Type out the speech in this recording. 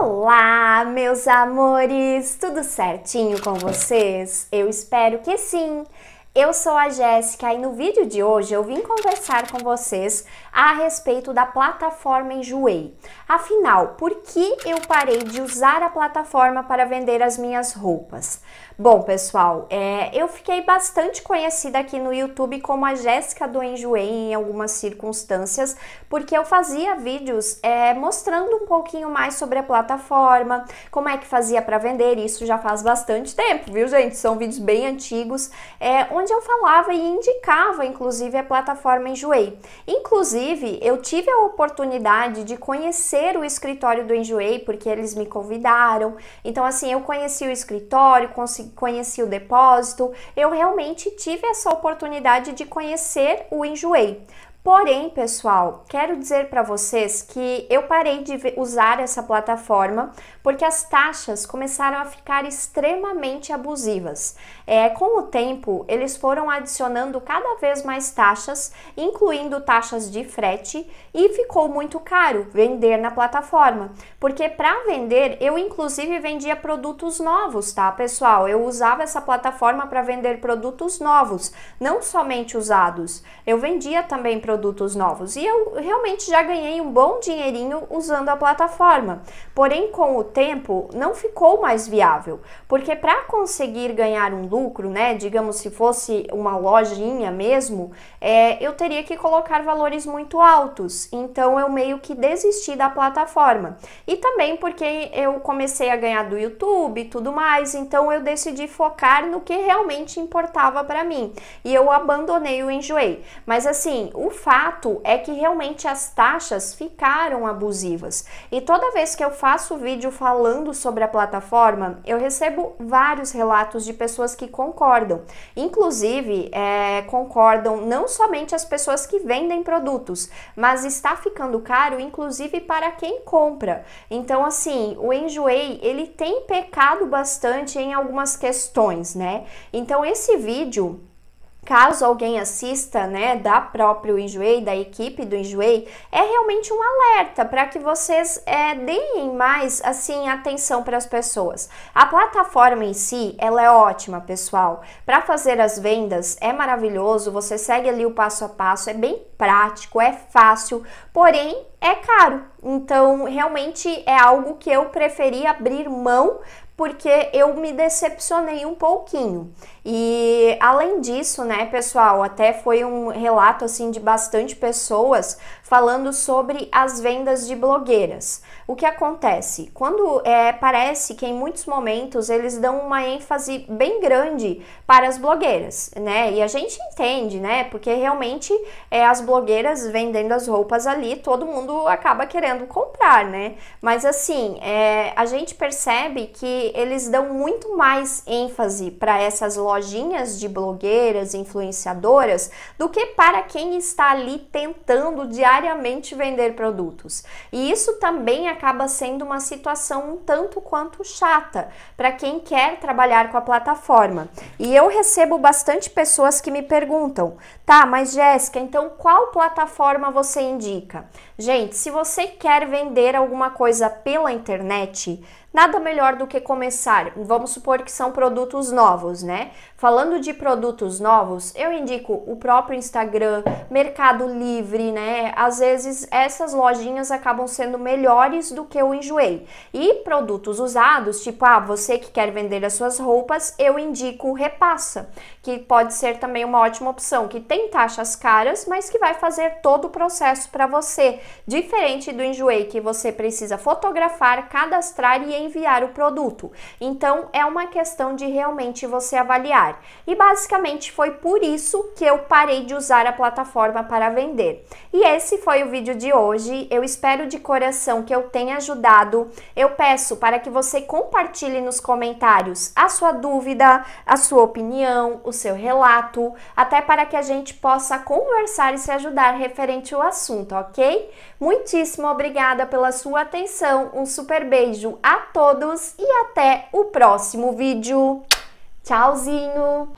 Olá, meus amores! Tudo certinho com vocês? Eu espero que sim! Eu sou a Jéssica e no vídeo de hoje eu vim conversar com vocês a respeito da plataforma Enjoei. Afinal, por que eu parei de usar a plataforma para vender as minhas roupas? Bom, pessoal, é, eu fiquei bastante conhecida aqui no YouTube como a Jéssica do Enjoei em algumas circunstâncias, porque eu fazia vídeos é, mostrando um pouquinho mais sobre a plataforma, como é que fazia para vender, isso já faz bastante tempo, viu, gente? São vídeos bem antigos, é, onde eu falava e indicava, inclusive, a plataforma Enjoei. Inclusive, eu tive a oportunidade de conhecer o escritório do Enjoei, porque eles me convidaram. Então, assim, eu conheci o escritório, consegui conheci o depósito, eu realmente tive essa oportunidade de conhecer o Enjoei. Porém, pessoal, quero dizer para vocês que eu parei de usar essa plataforma porque as taxas começaram a ficar extremamente abusivas. É, com o tempo, eles foram adicionando cada vez mais taxas, incluindo taxas de frete, e ficou muito caro vender na plataforma. Porque para vender, eu inclusive vendia produtos novos, tá, pessoal? Eu usava essa plataforma para vender produtos novos, não somente usados. Eu vendia também produtos produtos novos. E eu realmente já ganhei um bom dinheirinho usando a plataforma. Porém, com o tempo, não ficou mais viável, porque para conseguir ganhar um lucro, né, digamos se fosse uma lojinha mesmo, é, eu teria que colocar valores muito altos. Então, eu meio que desisti da plataforma. E também porque eu comecei a ganhar do YouTube e tudo mais, então eu decidi focar no que realmente importava para mim. E eu abandonei o enjoei. Mas assim, o fato é que realmente as taxas ficaram abusivas. E toda vez que eu faço vídeo falando sobre a plataforma, eu recebo vários relatos de pessoas que concordam. Inclusive, é, concordam não somente as pessoas que vendem produtos, mas está ficando caro, inclusive para quem compra. Então, assim, o Enjoei, ele tem pecado bastante em algumas questões, né? Então, esse vídeo caso alguém assista, né, da próprio Enjoei, da equipe do Enjoei, é realmente um alerta para que vocês é, deem mais, assim, atenção para as pessoas. A plataforma em si, ela é ótima, pessoal. Para fazer as vendas é maravilhoso, você segue ali o passo a passo, é bem prático, é fácil, porém é caro. Então, realmente é algo que eu preferi abrir mão porque eu me decepcionei um pouquinho. E além disso, né, pessoal, até foi um relato assim de bastante pessoas falando sobre as vendas de blogueiras. O que acontece? Quando é, parece que em muitos momentos eles dão uma ênfase bem grande para as blogueiras, né? E a gente entende, né? Porque realmente é, as blogueiras vendendo as roupas ali, todo mundo acaba querendo comprar, né? Mas assim, é, a gente percebe que eles dão muito mais ênfase para essas lojas lojinhas de blogueiras, influenciadoras, do que para quem está ali tentando diariamente vender produtos. E isso também acaba sendo uma situação um tanto quanto chata para quem quer trabalhar com a plataforma. E eu recebo bastante pessoas que me perguntam: tá, mas Jéssica, então qual plataforma você indica? Gente, se você quer vender alguma coisa pela internet, Nada melhor do que começar, vamos supor que são produtos novos, né? Falando de produtos novos, eu indico o próprio Instagram, Mercado Livre, né? Às vezes essas lojinhas acabam sendo melhores do que o Enjoei. E produtos usados, tipo, ah, você que quer vender as suas roupas, eu indico o Repassa, que pode ser também uma ótima opção, que tem taxas caras, mas que vai fazer todo o processo para você, diferente do Enjoei, que você precisa fotografar, cadastrar e enviar o produto. Então é uma questão de realmente você avaliar. E basicamente foi por isso que eu parei de usar a plataforma para vender. E esse foi o vídeo de hoje. Eu espero de coração que eu tenha ajudado. Eu peço para que você compartilhe nos comentários a sua dúvida, a sua opinião, o seu relato, até para que a gente possa conversar e se ajudar referente ao assunto, ok? Muitíssimo obrigada pela sua atenção. Um super beijo. Até todos e até o próximo vídeo. Tchauzinho!